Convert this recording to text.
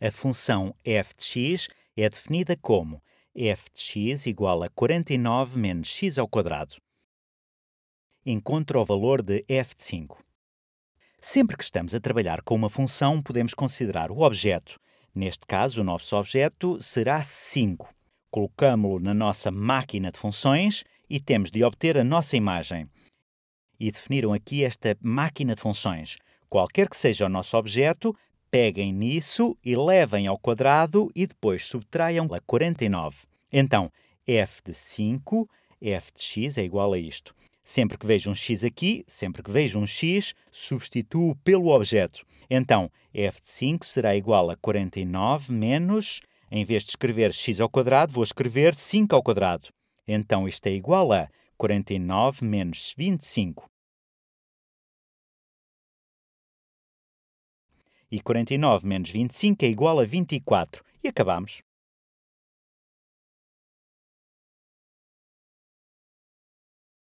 A função f de x é definida como f de x igual a 49 menos x ao quadrado. Encontra o valor de f de 5. Sempre que estamos a trabalhar com uma função, podemos considerar o objeto. Neste caso, o nosso objeto será 5. Colocamos-lo na nossa máquina de funções e temos de obter a nossa imagem. E definiram aqui esta máquina de funções. Qualquer que seja o nosso objeto, Peguem nisso e levem ao quadrado e depois subtraiam a 49. Então, f de 5, f de x é igual a isto. Sempre que vejo um x aqui, sempre que vejo um x, substituo pelo objeto. Então, f de 5 será igual a 49 menos, em vez de escrever x ao quadrado, vou escrever 5 ao quadrado. Então, isto é igual a 49 menos 25. E 49 menos 25 é igual a 24. E acabamos.